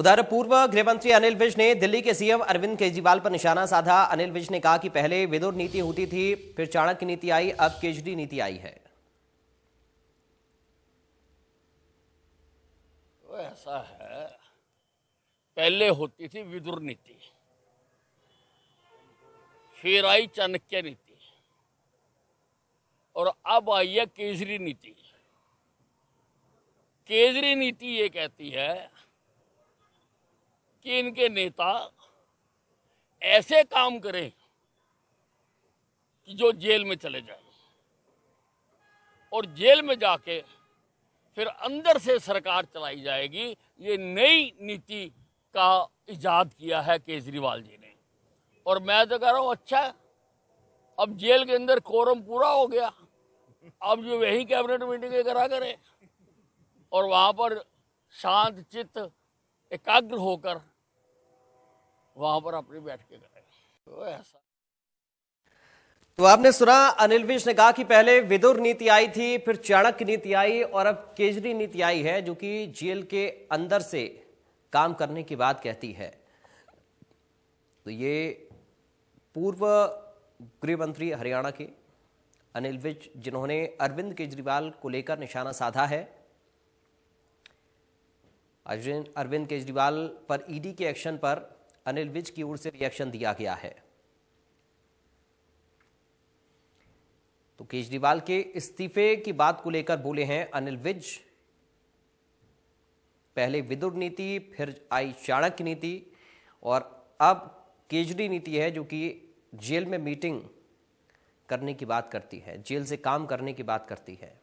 उधर पूर्व गृहमंत्री अनिल विज ने दिल्ली के सीएम अरविंद केजरीवाल पर निशाना साधा अनिल विज ने कहा कि पहले विदुर नीति होती थी फिर चाणक्य नीति आई अब केजरी नीति आई है ऐसा है पहले होती थी विदुर नीति फिर आई चाणक्य नीति और अब आई है केजरी नीति केजरी नीति ये कहती है कि इनके नेता ऐसे काम करें कि जो जेल में चले जाए और जेल में जाके फिर अंदर से सरकार चलाई जाएगी ये नई नीति का इजाद किया है केजरीवाल जी ने और मैं तो कह रहा हूँ अच्छा अब जेल के अंदर कोरम पूरा हो गया अब जो वही कैबिनेट मीटिंग करा करे और वहाँ पर शांत चित्त एकाग्र होकर वहां पर अपनी बैठ के करें तो ऐसा तो आपने सुना अनिल विज ने कहा कि पहले विदुर नीति आई थी फिर चाणक्य नीति आई और अब केजरी नीति आई है जो कि जेल के अंदर से काम करने की बात कहती है तो ये पूर्व गृह मंत्री हरियाणा के अनिल विज जिन्होंने अरविंद केजरीवाल को लेकर निशाना साधा है अरविंद केजरीवाल पर ईडी के एक्शन पर अनिल विज की ओर से रिएक्शन दिया गया है तो केजरीवाल के इस्तीफे की बात को लेकर बोले हैं अनिल विज पहले विदुर नीति फिर आई चाणक्य नीति और अब केजरी नीति है जो कि जेल में मीटिंग करने की बात करती है जेल से काम करने की बात करती है